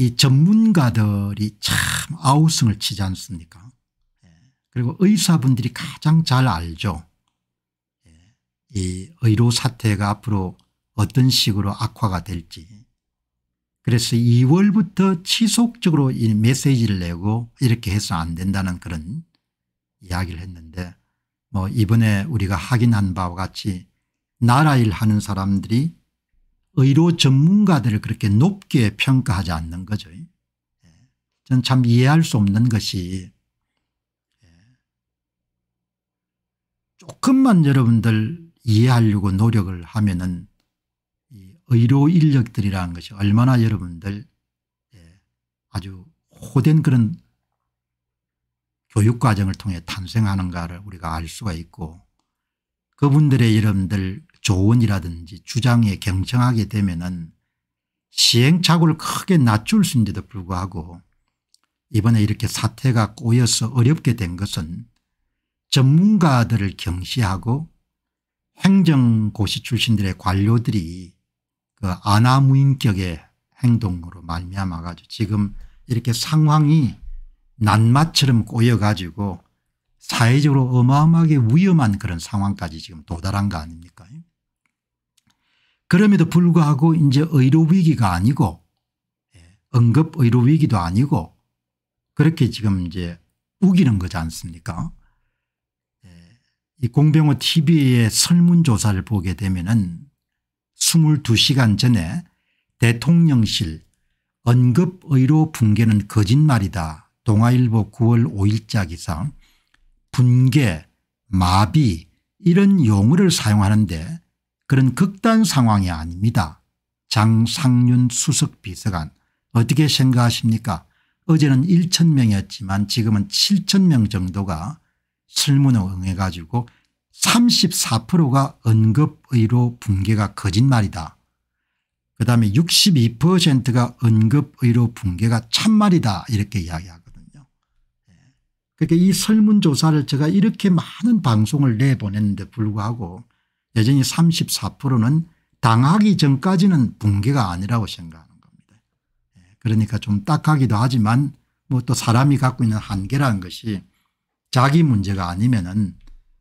이 전문가들이 참 아우성을 치지 않습니까 예. 그리고 의사분들이 가장 잘 알죠. 예. 이 의료 사태가 앞으로 어떤 식으로 악화가 될지. 그래서 2월부터 지속적으로 이 메시지를 내고 이렇게 해서 안 된다는 그런 이야기를 했는데 뭐 이번에 우리가 확인한 바와 같이 나라 일 하는 사람들이 의료 전문가들을 그렇게 높게 평가하지 않는 거죠. 저는 예. 참 이해할 수 없는 것이 예. 조금만 여러분들 이해하려고 노력을 하면은 의료 인력들이라는 것이 얼마나 여러분들 예, 아주 호된 그런 교육 과정을 통해 탄생하는가를 우리가 알 수가 있고 그분들의 여러분들 조언이라든지 주장에 경청하게 되면은 시행착오를 크게 낮출 수 있는데도 불구하고 이번에 이렇게 사태가 꼬여서 어렵게 된 것은 전문가들을 경시하고 행정고시 출신들의 관료들이 그 아나무인격의 행동으로 말미암아 가지고 지금 이렇게 상황이 난마처럼 꼬여 가지고 사회적으로 어마어마하게 위험한 그런 상황까지 지금 도달한 거 아닙니까 그럼에도 불구하고 이제 의료 위기가 아니고 예, 응급 의료 위기도 아니고 그렇게 지금 이제 우기는 거지 않습니까? 예, 이 공병호 tv의 설문조사를 보게 되면은 22시간 전에 대통령실 언급의료 붕괴는 거짓말이다. 동아일보 9월 5일자 기사 붕괴 마비 이런 용어를 사용하는데 그런 극단 상황이 아닙니다. 장상윤 수석 비서관 어떻게 생각하십니까 어제는 1천 명이었지만 지금은 7천 명 정도가 설문에 응해가지고 34%가 언급의로 붕괴가 거짓말이다. 그다음에 62%가 언급의로 붕괴가 참말이다 이렇게 이야기하거든요. 예. 그러니까 이 설문조사를 제가 이렇게 많은 방송을 내보냈는데 불구하고 여전히 34%는 당하기 전까지는 붕괴가 아니라고 생각하는 겁니다. 예, 그러니까 좀 딱하기도 하지만 뭐 또 사람이 갖고 있는 한계라는 것이 자기 문제가 아니면은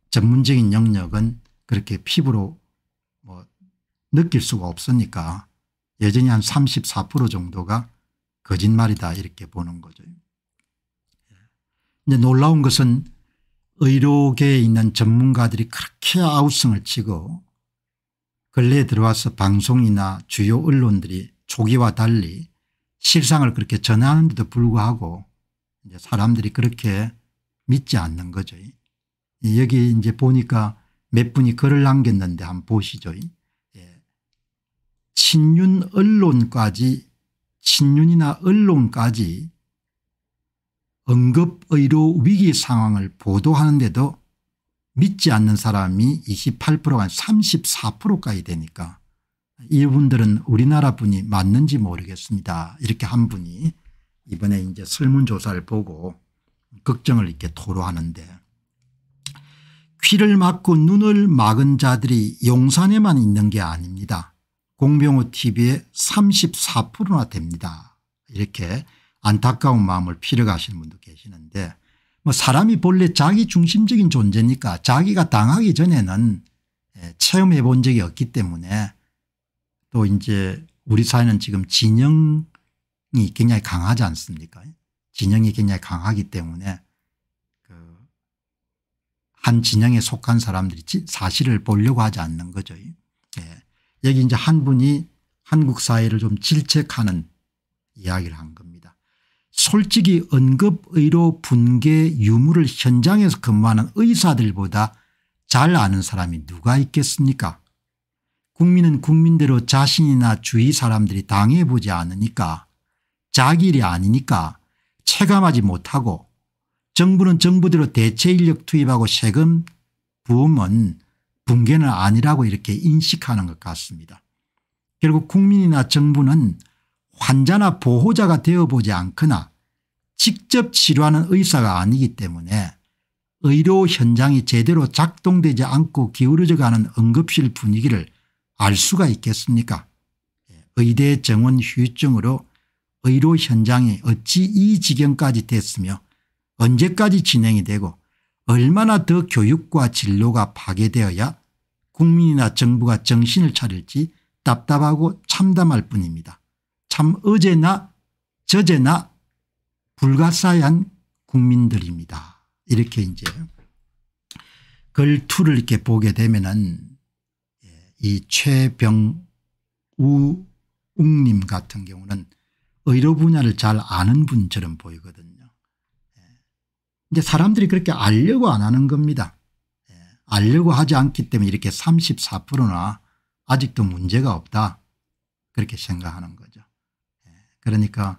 전문적인 영역은 그렇게 피부로 뭐 느낄 수가 없으니까 여전히 한34% 정도가 거짓말이다 이렇게 보는 거죠. 이제 예. 놀라운 것은 의료계에 있는 전문가들이 그렇게 아우성을 치고 근래에 들어와서 방송이나 주요 언론들이 초기와 달리 실상을 그렇게 전하는데도 불구하고 이제 사람들이 그렇게 믿지 않는 거죠. 여기 이제 보니까 몇 분이 글을 남겼는데 한번 보시죠. 예. 친윤 언론까지 친윤이나 언론까지 응급의료 위기 상황을 보도하는데도 믿지 않는 사람이 28%가 34%까지 되니까 이분들은 우리나라 분이 맞는지 모르겠습니다. 이렇게 한 분이 이번에 이제 설문조사를 보고 걱정을 이렇게 토로하는데 귀를 막고 눈을 막은 자들이 용산에만 있는 게 아닙니다. 공병호 tv의 34%나 됩니다. 이렇게 안타까운 마음을 필요하시는 분도 계시는데 뭐 사람이 본래 자기 중심적인 존재니까 자기가 당하기 전에는 예, 체험해 본 적이 없기 때문에 또 이제 우리 사회는 지금 진영이 굉장히 강하지 않습니까 진영이 굉장히 강하기 때문에 그 한 진영에 속한 사람들이 사실을 보려고 하지 않는 거죠. 예. 여기 이제 한 분이 한국 사회를 좀 질책하는 이야기를 한 겁니다. 솔직히 응급의료 분계 유무를 현장에서 근무하는 의사들보다 잘 아는 사람이 누가 있겠습니까 국민은 국민대로 자신이나 주위 사람들이 당해보지 않으니까 자기 일이 아니니까 체감하지 못하고 정부는 정부대로 대체 인력 투입하고 세금 부음은 붕괴는 아니라고 이렇게 인식하는 것 같습니다. 결국 국민이나 정부는 환자나 보호자가 되어보지 않거나 직접 치료하는 의사가 아니기 때문에 의료 현장이 제대로 작동되지 않고 기울어져가는 응급실 분위기를 알 수가 있겠습니까 의대 정원 휴유증으로 의료 현장이 어찌 이 지경까지 됐으며 언제까지 진행이 되고 얼마나 더 교육과 진로가 파괴되어야 국민이나 정부가 정신을 차릴지 답답하고 참담할 뿐입니다. 참 어제나 저제나 불가사의한 국민들입니다. 이렇게 이제 글투를 이렇게 보게 되면은 예, 이 최병우웅님 같은 경우는 의료 분야를 잘 아는 분처럼 보이거든요. 이제 예. 사람들이 그렇게 알려고 안 하는 겁니다. 예. 알려고 하지 않기 때문에 이렇게 34%나 아직도 문제가 없다 그렇게 생각하는 거죠. 그러니까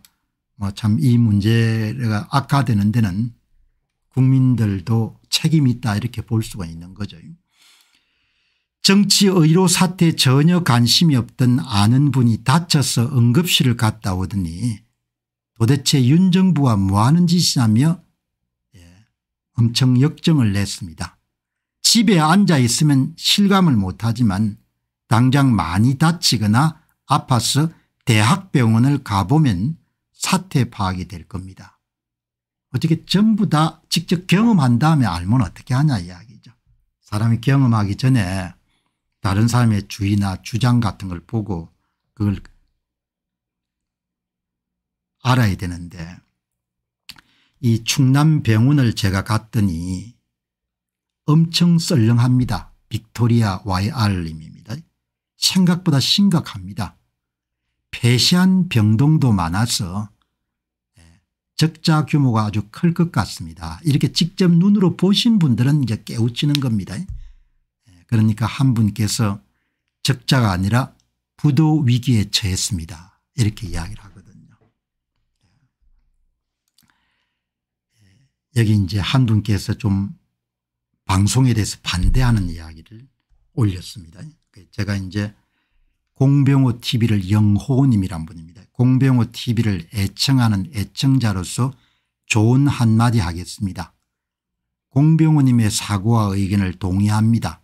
뭐참이 문제가 악화되는 데는 국민들도 책임이 있다 이렇게 볼 수가 있는 거죠. 정치 의료 사태에 전혀 관심이 없던 아는 분이 다쳐서 응급실을 갔다 오더니 도대체 윤 정부가 뭐하는 짓이냐며 예, 엄청 역정을 냈습니다. 집에 앉아 있으면 실감을 못하지만 당장 많이 다치거나 아파서 대학병원을 가보면 사태 파악이 될 겁니다. 어떻게 전부 다 직접 경험한 다음에 알면 어떻게 하냐 이야기죠. 사람이 경험하기 전에 다른 사람의 주의나 주장 같은 걸 보고 그걸 알아야 되는데 이 충남병원을 제가 갔더니 엄청 썰렁합니다. 빅토리아 YR님입니다. 생각보다 심각합니다. 폐시한 병동도 많아서 예, 적자 규모가 아주 클 것 같습니다. 이렇게 직접 눈으로 보신 분들은 이제 깨우치는 겁니다. 예, 그러니까 한 분께서 적자가 아니라 부도 위기에 처했습니다. 이렇게 이야기를 하거든요. 예, 여기 이제 한 분께서 좀 방송에 대해서 반대하는 이야기를 올렸습니다. 제가 이제 공병호 tv를 영호님이란 분입니다. 공병호 tv를 애청하는 애청자로서 좋은 한마디 하겠습니다. 공병호님의 사고와 의견을 동의합니다.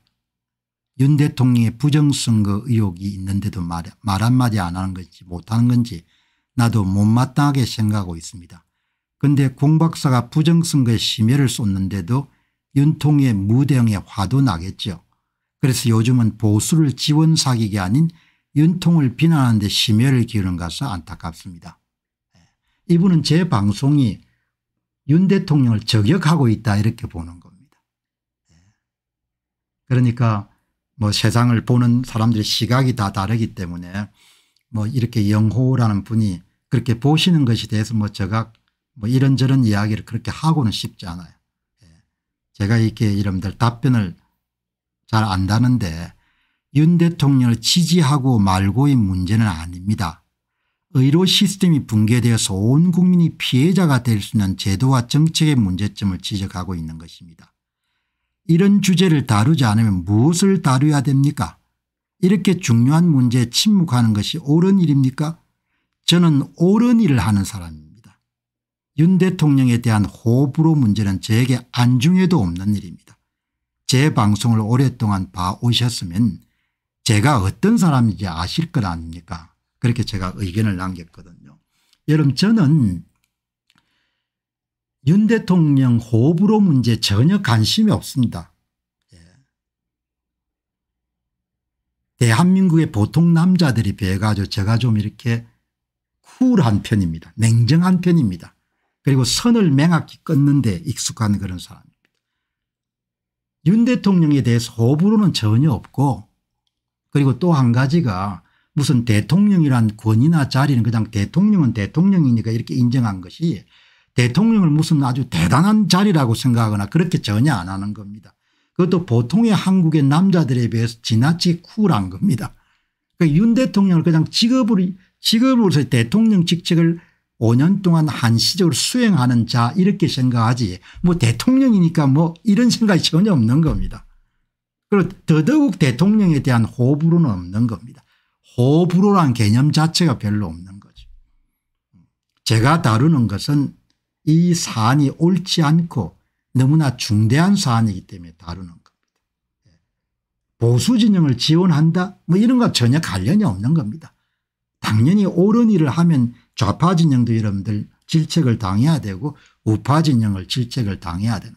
윤 대통령의 부정선거 의혹이 있는데도 말, 말 한마디 안 하는 건지 못하는 건지 나도 못마땅하게 생각하고 있습니다. 근데 공 박사가 부정선거에 심혈을 쏟는데도 윤통의 무대응에 화도 나겠죠. 그래서 요즘은 보수를 지원 사기가 아닌 윤통을 비난하는 데 심혈을 기울인 것은 안타깝습니다. 예. 이분은 제 방송이 윤 대통령을 저격하고 있다 이렇게 보는 겁니다. 예. 그러니까 뭐 세상을 보는 사람들의 시각이 다 다르기 때문에 뭐 이렇게 영호라는 분이 그렇게 보시는 것에 대해서 뭐 제가 뭐 이런저런 이야기를 그렇게 하고는 쉽지 않아요. 예. 제가 이렇게 이름들 답변을 잘 안다는데 윤 대통령을 지지하고 말고의 문제는 아닙니다. 의료 시스템이 붕괴되어서 온 국민이 피해자가 될 수 있는 제도와 정책의 문제점을 지적하고 있는 것입니다. 이런 주제를 다루지 않으면 무엇을 다루어야 됩니까? 이렇게 중요한 문제에 침묵하는 것이 옳은 일입니까? 저는 옳은 일을 하는 사람입니다. 윤 대통령에 대한 호불호 문제는 저에게 안중에도 없는 일입니다. 제 방송을 오랫동안 봐오셨으면 제가 어떤 사람인지 아실 것 아닙니까 그렇게 제가 의견을 남겼거든요. 여러분 저는 윤 대통령 호불호 문제 전혀 관심이 없습니다. 예. 대한민국의 보통 남자들이 비해가지고 제가 좀 이렇게 쿨한 편입니다. 냉정한 편입니다. 그리고 선을 맹악히 끊는데 익숙한 그런 사람입니다. 윤 대통령에 대해서 호불호는 전혀 없고 그리고 또 한 가지가 무슨 대통령이란 권위나 자리는 그냥 대통령은 대통령이니까 이렇게 인정한 것이 대통령을 무슨 아주 대단한 자리라고 생각하거나 그렇게 전혀 안 하는 겁니다. 그것도 보통의 한국의 남자들에 비해서 지나치 쿨한 겁니다. 그러니까 윤 대통령을 그냥 직업으로 직업으로서 대통령 직책을 5년 동안 한시적으로 수행하는 자 이렇게 생각하지 뭐 대통령이니까 뭐 이런 생각이 전혀 없는 겁니다. 그리고 더더욱 대통령에 대한 호불호는 없는 겁니다. 호불호란 개념 자체가 별로 없는 거죠. 제가 다루는 것은 이 사안이 옳지 않고 너무나 중대한 사안이기 때문에 다루는 겁니다. 예. 보수 진영을 지원한다 뭐 이런 거 전혀 관련이 없는 겁니다. 당연히 옳은 일을 하면 좌파 진영도 여러분들 질책을 당해야 되고 우파 진영을 질책을 당해야 되는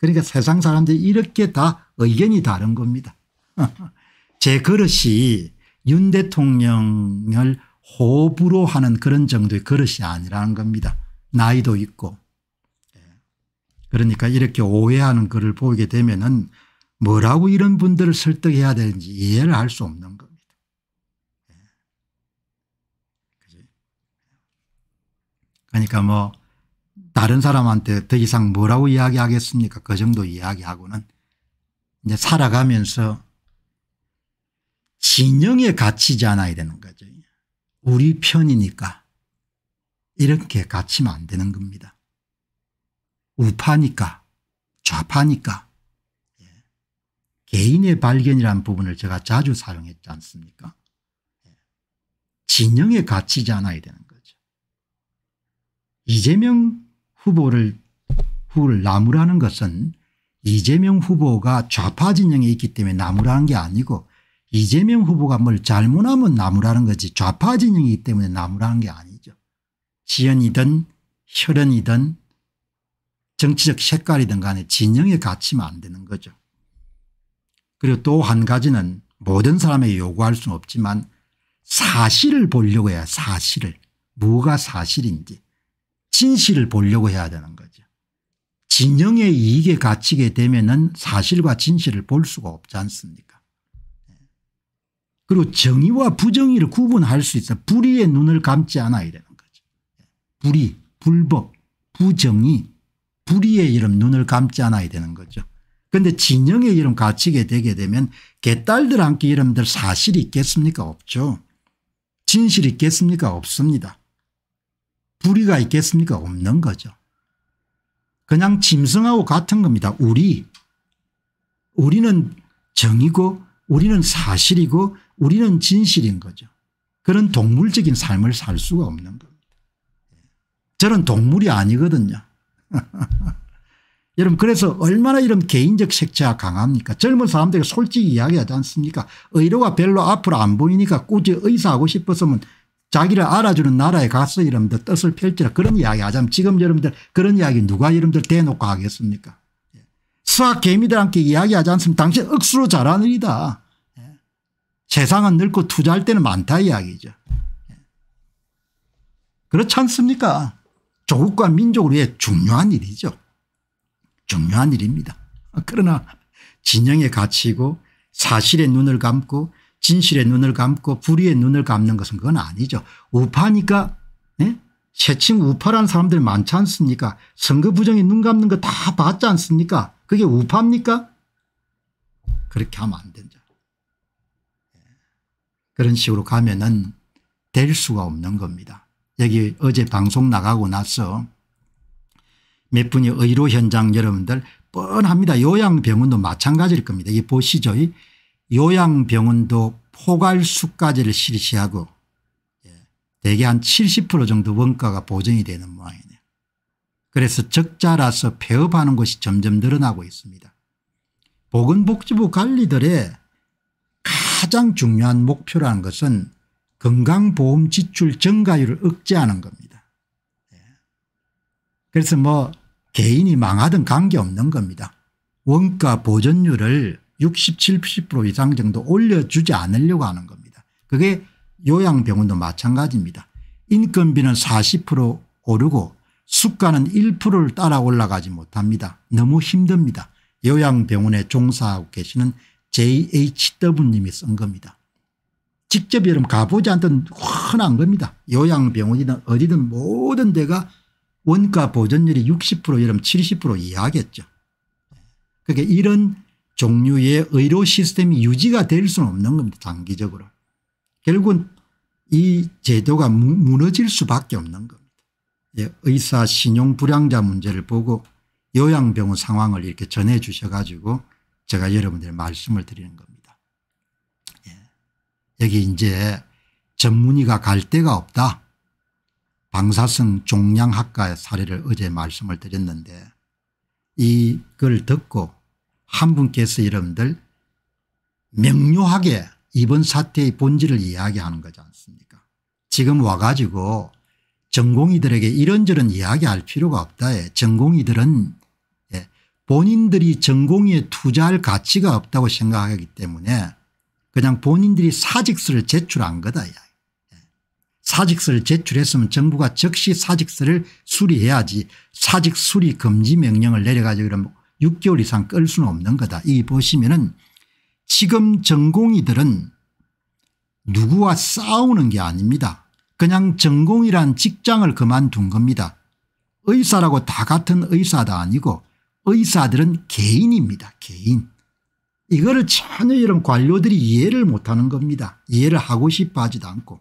그러니까 세상 사람들이 이렇게 다 의견이 다른 겁니다. 제 그릇이 윤 대통령을 호불호 하는 그런 정도의 그릇이 아니라는 겁니다. 나이도 있고. 예. 그러니까 이렇게 오해하는 글을 보게 되면 은 뭐라고 이런 분들을 설득해야 되는지 이해를 할 수 없는 겁니다. 예. 그러니까 뭐 다른 사람한테 더 이상 뭐라고 이야기하겠습니까 그 정도 이야기하고는 이제 살아가면서 진영에 갇히지 않아야 되는 거죠. 우리 편이니까 이렇게 갇히면 안 되는 겁니다. 우파니까 좌파니까 예. 개인의 발견이라 부분을 제가 자주 사용했지 않습니까 예. 진영에 갇히지 않아야 되는 거죠. 이재명 후보를 후를 나무라는 것은 이재명 후보가 좌파 진영에 있기 때문에 나무라는 게 아니고 이재명 후보가 뭘 잘못하면 나무라는 거지 좌파 진영이기 때문에 나무라는 게 아니죠. 지연이든 혈연이든 정치적 색깔이든 간에 진영에 갇히면 안 되는 거죠. 그리고 또 한 가지는 모든 사람에게 요구할 수는 없지만 사실을 보려고 해야 사실을. 뭐가 사실인지. 진실을 보려고 해야 되는 거죠. 진영의 이익에 갇히게 되면 사실과 진실을 볼 수가 없지 않습니까 예. 그리고 정의와 부정의를 구분할 수 있어 불의의 눈을 감지 않아야 되는 거죠. 예. 불의 불법 부정의 불의의 이름 눈을 감지 않아야 되는 거죠. 그데 진영의 이름 갇히게 되게 되면 개딸들한테 이름들 사실이 있겠습니까 없죠. 진실이 있겠습니까 없습니다. 불의가 있겠습니까 없는 거죠. 그냥 짐승하고 같은 겁니다. 우리 우리는 정이고 우리는 사실이고 우리는 진실인 거죠. 그런 동물적인 삶을 살 수가 없는 겁니다. 저는 동물이 아니거든요. 여러분 그래서 얼마나 이런 개인적 색채가 강합니까 젊은 사람들에게 솔직히 이야기하지 않습니까 의료가 별로 앞으로 안 보이니까 꾸준히 의사하고 싶어서면 자기를 알아주는 나라에 가서 여러분들 뜻을 펼치라 그런 이야기 하자면 지금 여러분들 그런 이야기 누가 여러분들 대놓고 하겠습니까 예. 수학 개미들한테 이야기하지 않으면 당신 억수로 잘하느이다 예. 세상은 늙고 투자할 때는 많다 이야기죠. 예. 그렇지 않습니까 조국과 민족을 위해 중요한 일이죠. 중요한 일입니다. 그러나 진영의 가치고 사실의 눈을 감고 진실의 눈을 감고 불의의 눈을 감는 것은 그건 아니죠. 우파니까 예? 새침 우파란 사람들 많지 않습니까 선거 부정에 눈 감는 거 다 봤지 않습니까 그게 우파입니까 그렇게 하면 안 된다. 예. 그런 식으로 가면은 될 수가 없는 겁니다. 여기 어제 방송 나가고 나서 몇 분이 의료 현장 여러분들 뻔합니다. 요양병원도 마찬가지일 겁니다. 이 보시죠. 이 요양병원도 포괄수까지를 실시하고 예, 대개 한 70% 정도 원가가 보전이 되는 모양이네요. 그래서 적자라서 폐업하는 것이 점점 늘어나고 있습니다. 보건복지부 관리들의 가장 중요한 목표라는 것은 건강보험 지출 증가율을 억제하는 겁니다. 예. 그래서 뭐 개인이 망하든 관계없는 겁니다. 원가 보전율을 60, 70% 이상 정도 올려주지 않으려고 하는 겁니다. 그게 요양병원도 마찬가지입니다. 인건비는 40% 오르고 수가는 1%를 따라 올라가지 못합니다. 너무 힘듭니다. 요양병원에 종사하고 계시는 JHW님이 쓴 겁니다. 직접 여러분 가보지 않던 흔한 겁니다. 요양병원이든 어디든 모든 데가 원가 보전율이 60% 여러분 70% 이하겠죠. 그게 이런 종류의 의료 시스템이 유지가 될 수는 없는 겁니다. 장기적으로. 결국은 이 제도가 무너질 수밖에 없는 겁니다. 예, 의사 신용 불량자 문제를 보고 요양병원 상황을 이렇게 전해 주셔 가지고 제가 여러분들 말씀을 드리는 겁니다. 예. 여기 이제 전문의가 갈 데가 없다. 방사성 종양학과의 사례를 어제 말씀을 드렸는데 이걸 듣고 한 분께서 여러분들 명료하게 이번 사태의 본질을 이야기하는 거지 않습니까 지금 와가지고 전공의들에게 이런저런 이야기할 필요가 없다에 예, 전공의들은 예, 본인들이 전공에 투자할 가치가 없다고 생각하기 때문에 그냥 본인들이 사직서를 제출한 거다. 예. 사직서를 제출했으면 정부가 즉시 사직서를 수리해야지 사직 수리 금지 명령을 내려가지고 그러면 6개월 이상 끌 수는 없는 거다. 이 보시면은 지금 전공의들은 누구와 싸우는 게 아닙니다. 그냥 전공이란 직장을 그만둔 겁니다. 의사라고 다 같은 의사도 아니고 의사들은 개인입니다. 개인. 이거를 전혀 이런 관료들이 이해를 못하는 겁니다. 이해를 하고 싶어 하지도 않고.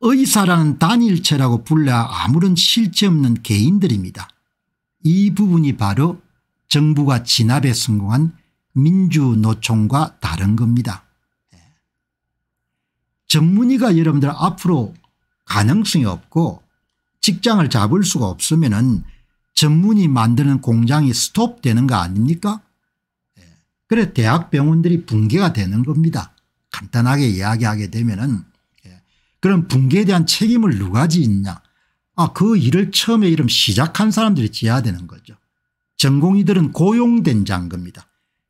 의사라는 단일체라고 불려 아무런 실체 없는 개인들입니다. 이 부분이 바로 정부가 진압에 성공한 민주노총과 다른 겁니다. 예. 전문의가 여러분들 앞으로 가능성이 없고 직장을 잡을 수가 없으면 전문의 만드는 공장이 스톱되는 거 아닙니까 예. 그래 대학병원들이 붕괴가 되는 겁니다. 간단하게 이야기하게 되면 은 예. 그런 붕괴에 대한 책임을 누가 지느냐 아그 일을 처음에 이름 시작한 사람들이 지어야 되는 거죠. 전공의들은 고용된 장급입니다.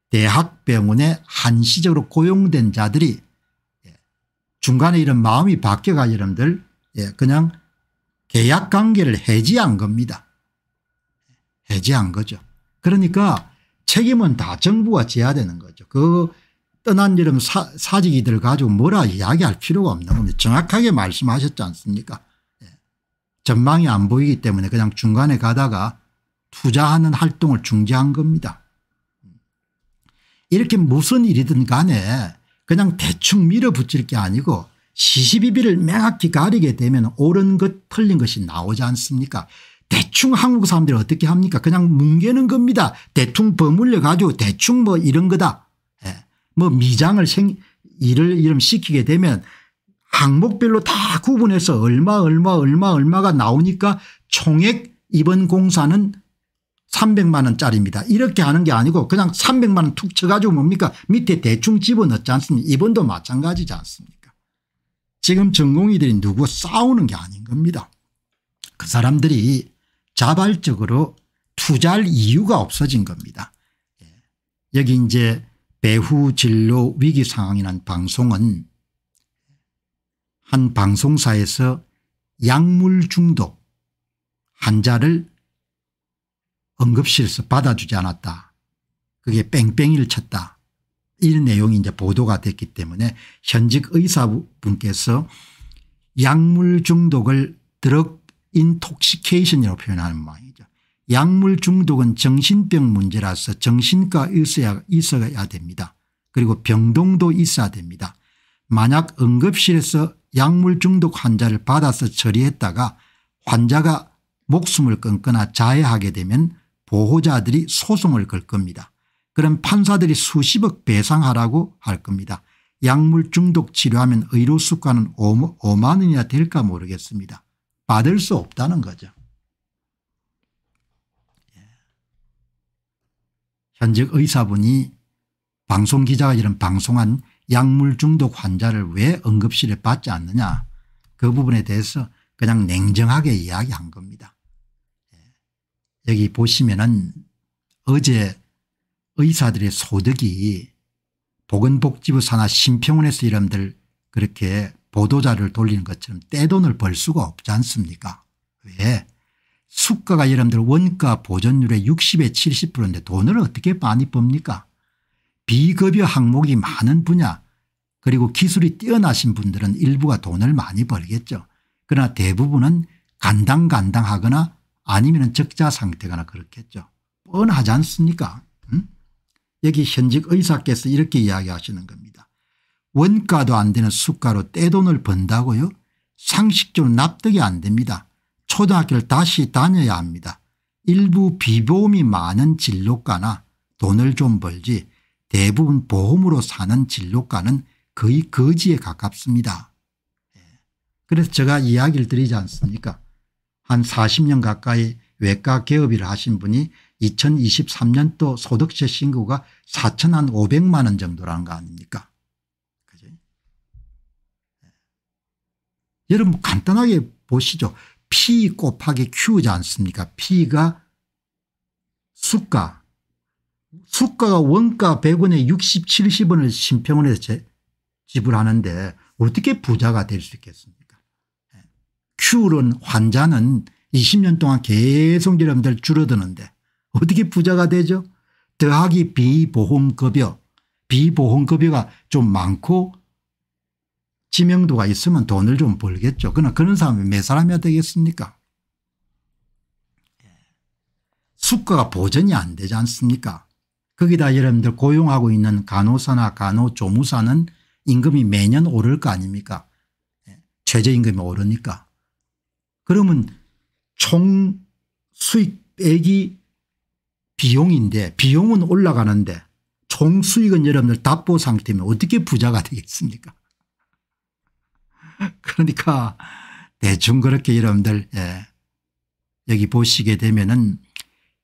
대학병원에 한시적으로 고용된 자들이 예, 중간에 이런 마음이 바뀌어가 여러분들 예, 그냥 계약관계를 해지한 겁니다. 해지한 거죠. 그러니까 책임은 다 정부가 져야 되는 거죠. 그 떠난 여름 사직이들 가지고 뭐라 이야기할 필요가 없는 겁니다. 정확하게 말씀하셨지 않습니까 예, 전망이 안 보이기 때문에 그냥 중간에 가다가 투자하는 활동을 중지한 겁니다. 이렇게 무슨 일이든 간에 그냥 대충 밀어붙일 게 아니고 시시비비를 명확히 가리게 되면 옳은 것 틀린 것이 나오지 않습니까 대충 한국 사람들이 어떻게 합니까 그냥 뭉개는 겁니다. 대충 버물려 가지고 대충 뭐 이런 거다. 예. 뭐 미장을 생 일을 이름 시키게 되면 항목별로 다 구분해서 얼마 얼마 얼마 얼마가 나오니까 총액 이번 공사는 300만 원짜리입니다. 이렇게 하는 게 아니고 그냥 300만 원 툭 쳐가지고 뭡니까 밑에 대충 집어넣지 않습니까 이번도 마찬가지지 않습니까 지금 전공의들이 누구 싸우는 게 아닌 겁니다. 그 사람들이 자발적으로 투자할 이유가 없어진 겁니다. 예. 여기 이제 배후 진로 위기 상황이란 방송은 한 방송사에서 약물 중독 환자를 응급실에서 받아주지 않았다. 그게 뺑뺑이를 쳤다. 이런 내용이 이제 보도가 됐기 때문에 현직 의사분께서 약물 중독을 드럭 인톡시케이션이라고 표현하는 모양이죠. 약물 중독은 정신병 문제라서 정신과 의사야 있어야 됩니다. 그리고 병동도 있어야 됩니다. 만약 응급실에서 약물 중독 환자를 받아서 처리했다가 환자가 목숨을 끊거나 자해하게 되면 보호자들이 소송을 걸 겁니다. 그럼 판사들이 수십억 배상하라고 할 겁니다. 약물 중독 치료하면 의료 수가는 5만 원이나 될까 모르겠습니다. 받을 수 없다는 거죠. 예. 현직 의사분이 방송 기자가 이런 방송한 약물 중독 환자를 왜 응급실에 받지 않느냐 그 부분에 대해서 그냥 냉정하게 이야기한 겁니다. 여기 보시면은 어제 의사들의 소득이 보건복지부 산하 심평원에서 이름들 그렇게 보도자를 돌리는 것처럼 떼돈을 벌 수가 없지 않습니까 왜 수가가 여러분들 원가 보존율의 60에 70%인데 돈을 어떻게 많이 법니까 비급여 항목이 많은 분야 그리고 기술이 뛰어나신 분들은 일부가 돈을 많이 벌겠죠. 그러나 대부분은 간당간당하거나 아니면 적자 상태가나 그렇겠죠. 뻔하지 않습니까? 음? 여기 현직 의사께서 이렇게 이야기하시는 겁니다. 원가도 안 되는 수가로 떼돈을 번다고요? 상식적으로 납득이 안 됩니다. 초등학교를 다시 다녀야 합니다. 일부 비보험이 많은 진료과나 돈을 좀 벌지 대부분 보험으로 사는 진료과는 거의 거지에 가깝습니다. 예. 그래서 제가 이야기를 드리지 않습니까 한 40년 가까이 외과 개업을 하신 분이 2023년도 소득세 신고가 4 5 0 0만원 정도라는 거 아닙니까 그죠? 예. 여러분 간단하게 보시죠. P 곱하기 Q지 않습니까 P가 수가 수가가 원가 100원에 60 70원을 심평원에서 지불하는데 어떻게 부자가 될 수 있겠습니까 키우는 환자는 20년 동안 계속 여러분들 줄어드는데 어떻게 부자가 되죠 더하기 비보험급여 비보험급여가 좀 많고 지명도가 있으면 돈을 좀 벌겠죠. 그러나 그런 사람이 몇 사람이야 되겠습니까 예. 수가가 보전이 안 되지 않습니까 거기다 여러분들 고용하고 있는 간호사나 간호조무사는 임금이 매년 오를 거 아닙니까 예. 최저임금이 오르니까 그러면 총 수익 빼기 비용인데 비용은 올라가는데 총 수익은 여러분들 답보 상태면 어떻게 부자가 되겠습니까 그러니까 대충 그렇게 여러분들 예. 여기 보시게 되면은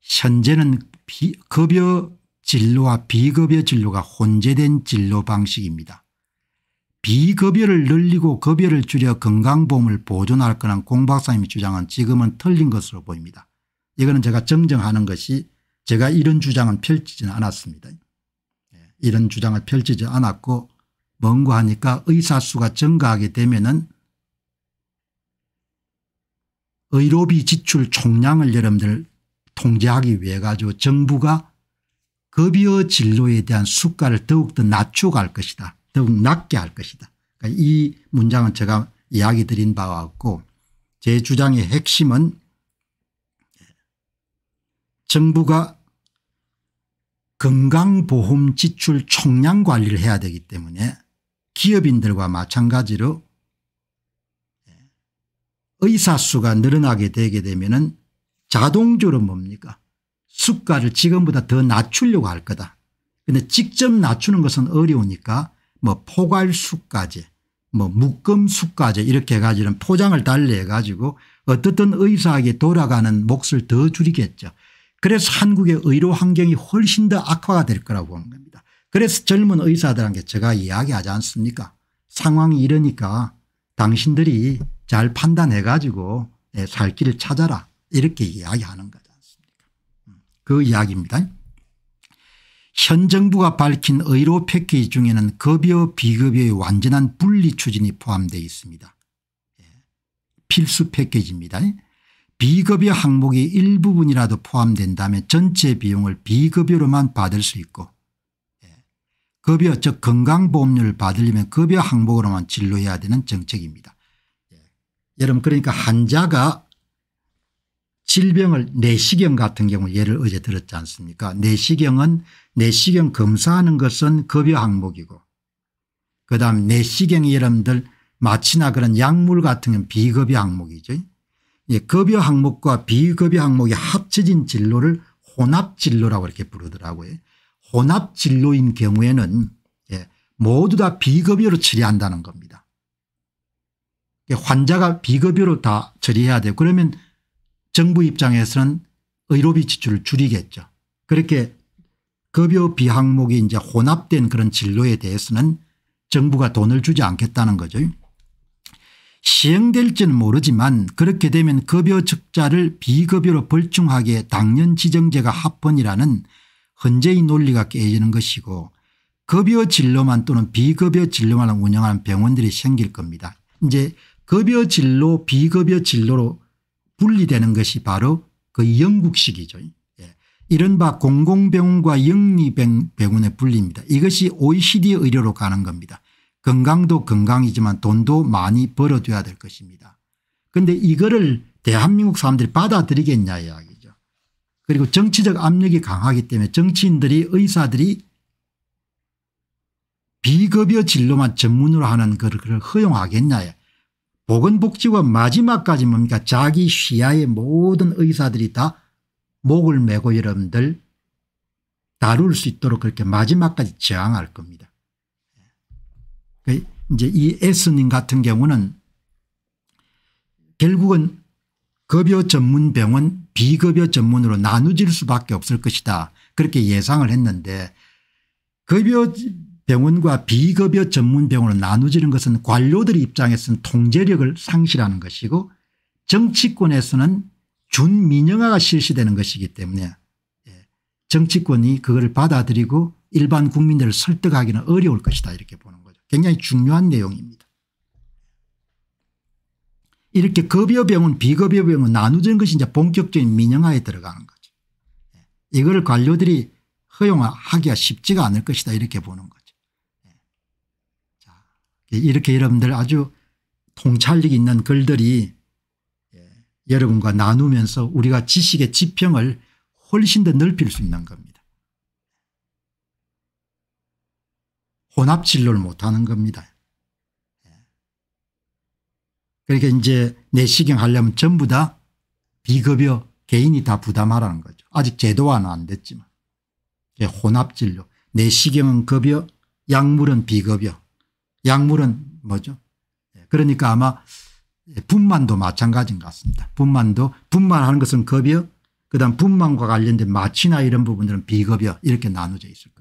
현재는 비, 급여 진로와 비급여 진로가 혼재된 진로 방식입니다. 비급여를 늘리고 급여를 줄여 건강보험을 보존할 거란 공 박사님이 주장은 지금은 틀린 것으로 보입니다. 이거는 제가 정정하는 것이 제가 이런 주장은 펼치지는 않았습니다. 예, 이런 주장을 펼치지 않았고 뭔고 하니까 의사 수가 증가하게 되면은 의료비 지출 총량을 여러분들 통제하기 위해 가지고 정부가 급여 진료에 대한 수가를 더욱더 낮추갈 것이다. 더욱 낮게 할 것이다. 그러니까 이 문장은 제가 이야기 드린 바와 같고 제 주장의 핵심은 정부가 건강보험 지출 총량 관리를 해야 되기 때문에 기업인들과 마찬가지로 의사 수가 늘어나게 되게 되면은 자동적으로 뭡니까 수가를 지금보다 더 낮추려고 할 거다. 그데 직접 낮추는 것은 어려우니까 뭐 포괄수까지 뭐 묶음수까지 이렇게 해가지고는 포장을 달래 가지고 어떻든 의사에게 돌아가는 몫을 더 줄이겠죠. 그래서 한국의 의료 환경이 훨씬 더 악화가 될 거라고 보는 겁니다. 그래서 젊은 의사들한테 제가 이야기하지 않습니까 상황이 이러니까 당신들이 잘 판단해 가지고 예, 살 길을 찾아라 이렇게 이야기하는 거지 않습니까 음, 그 이야기입니다. 현 정부가 밝힌 의료 패키지 중에는 급여 비급여의 완전한 분리 추진이 포함되어 있습니다. 예. 필수 패키지입니다. 비급여 항목이 일부분이라도 포함된다면 전체 비용을 비급여로만 받을 수 있고 예. 급여 즉 건강보험료를 받으려면 급여 항목으로만 진료해야 되는 정책입니다. 예. 여러분 그러니까 환자가 질병을 내시경 같은 경우 예를 어제 들었지 않습니까 내시경은 내시경 검사하는 것은 급여 항목이고 그다음 내시경이 여러분들 마취나 그런 약물 같은 건 비급여 항목이죠. 예, 급여 항목과 비급여 항목이 합쳐진 진로를 혼합진로라고 이렇게 부르더라고요. 혼합진로인 경우에는 예, 모두 다 비급여로 처리한다는 겁니다. 예, 환자가 비급여로 다 처리해야 돼요. 그러면 정부 입장에서는 의료비 지출을 줄이겠죠. 그렇게 급여 비항목이 이제 혼합된 그런 진료에 대해서는 정부가 돈을 주지 않겠다는 거죠. 시행될지는 모르지만 그렇게 되면 급여 적자를 비급여로 벌충하게당연 지정제가 합헌이라는 헌재의 논리가 깨지는 것이고 급여 진료만 또는 비급여 진료만 운영하는 병원들이 생길 겁니다. 이제 급여 진로 비급여 진로로 분리되는 것이 바로 그 영국식이죠. 예. 이른바 공공병원과 영리병원의 분리입니다. 이것이 OECD 의료로 가는 겁니다. 건강도 건강이지만 돈도 많이 벌어둬야 될 것입니다. 그런데 이거를 대한민국 사람들이 받아들이겠냐 이야기죠. 그리고 정치적 압력이 강하기 때문에 정치인들이 의사들이 비급여 진로만 전문으로 하는 것을 허용하겠냐 보건복지부 마지막까지 뭡니까 자기 시야의 모든 의사들이 다 목을 메고 여러분들 다룰 수 있도록 그렇게 마지막까지 저항할 겁니다. 그 이제 이 S님 같은 경우는 결국은 급여 전문 병원 비급여 전문으로 나누질 수밖에 없을 것이다 그렇게 예상을 했는데 급여 병원과 비급여 전문병원을 나누지는 것은 관료들의 입장에서는 통제력을 상실하는 것이고 정치권에서는 준민영화가 실시되는 것이기 때문에 예, 정치권이 그걸 받아들이고 일반 국민들을 설득하기는 어려울 것이다 이렇게 보는 거죠. 굉장히 중요한 내용입니다. 이렇게 급여병원 비급여병원 나누는 것이 이제 본격적인 민영화에 들어가는 거죠. 예, 이걸 관료들이 허용하기가 쉽지가 않을 것이다 이렇게 보는 거죠. 이렇게 여러분들 아주 통찰력 있는 글들이 예, 여러분과 나누면서 우리가 지식의 지평을 훨씬 더 넓힐 수 있는 겁니다. 혼합 진로를 못하는 겁니다. 예. 그러니까 이제 내시경 하려면 전부 다 비급여 개인이 다 부담하라는 거죠. 아직 제도화는 안 됐지만. 예, 혼합 진로 내시경은 급여 약물은 비급여 약물은 뭐죠? 예, 그러니까 아마 분만도 마찬가지인 것 같습니다. 분만도 분만하는 것은 급여 그다음 분만과 관련된 마취나 이런 부분들은 비급여 이렇게 나누어져 있을 겁니다.